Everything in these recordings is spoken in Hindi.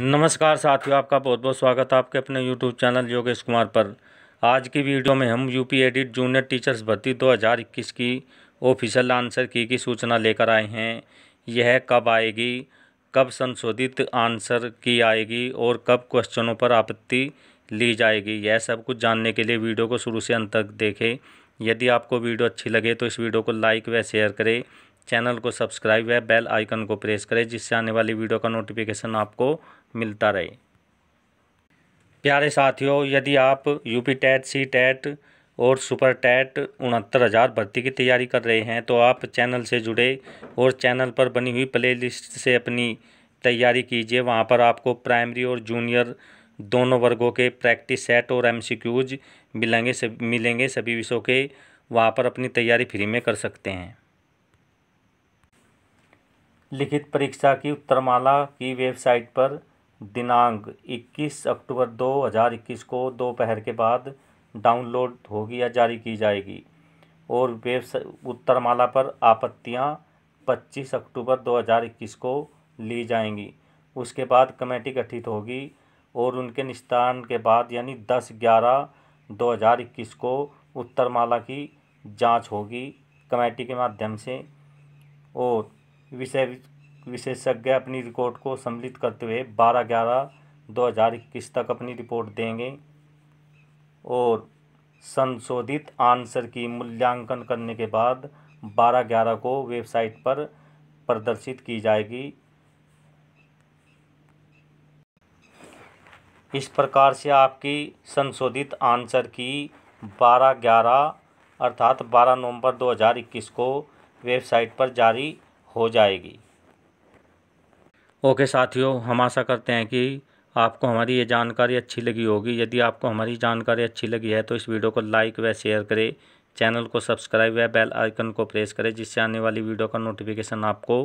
नमस्कार साथियों आपका बहुत बहुत स्वागत है आपके अपने यूट्यूब चैनल योगेश कुमार पर आज की वीडियो में हम यूपी एडिट जूनियर टीचर्स भर्ती 2021 की ऑफिशियल आंसर की की सूचना लेकर आए हैं यह कब आएगी कब संशोधित आंसर की आएगी और कब क्वेश्चनों पर आपत्ति ली जाएगी यह सब कुछ जानने के लिए वीडियो को शुरू से अंत तक देखें यदि आपको वीडियो अच्छी लगे तो इस वीडियो को लाइक व शेयर करें चैनल को सब्सक्राइब या बेल आइकन को प्रेस करें जिससे आने वाली वीडियो का नोटिफिकेशन आपको मिलता रहे प्यारे साथियों यदि आप यूपी टेट सी टेट और सुपर टेट उनहत्तर हज़ार भर्ती की तैयारी कर रहे हैं तो आप चैनल से जुड़े और चैनल पर बनी हुई प्लेलिस्ट से अपनी तैयारी कीजिए वहाँ पर आपको प्राइमरी और जूनियर दोनों वर्गों के प्रैक्टिस सेट और एम मिलेंगे सब मिलेंगे सभी विषयों के वहाँ पर अपनी तैयारी फ्री में कर सकते हैं लिखित परीक्षा की उत्तरमाला की वेबसाइट पर दिनांक 21 अक्टूबर 2021 को दोपहर के बाद डाउनलोड होगी या जारी की जाएगी और वेब उत्तरमाला पर आपत्तियां 25 अक्टूबर 2021 को ली जाएंगी उसके बाद कमेटी गठित होगी और उनके निस्तारण के बाद यानी 10 ग्यारह 2021 को उत्तरमाला की जांच होगी कमेटी के माध्यम से और विषय विशेषज्ञ अपनी रिपोर्ट को सम्मिलित करते हुए बारह ग्यारह दो हज़ार इक्कीस तक अपनी रिपोर्ट देंगे और संशोधित आंसर की मूल्यांकन करने के बाद बारह ग्यारह को वेबसाइट पर प्रदर्शित की जाएगी इस प्रकार से आपकी संशोधित आंसर की बारह ग्यारह अर्थात बारह नवंबर 2021 को वेबसाइट पर जारी हो जाएगी ओके साथियों हम आशा करते हैं कि आपको हमारी ये जानकारी अच्छी लगी होगी यदि आपको हमारी जानकारी अच्छी लगी है तो इस वीडियो को लाइक व शेयर करें चैनल को सब्सक्राइब व बेल आइकन को प्रेस करें जिससे आने वाली वीडियो का नोटिफिकेशन आपको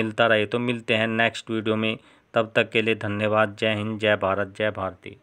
मिलता रहे तो मिलते हैं नेक्स्ट वीडियो में तब तक के लिए धन्यवाद जय हिंद जय भारत जय भारती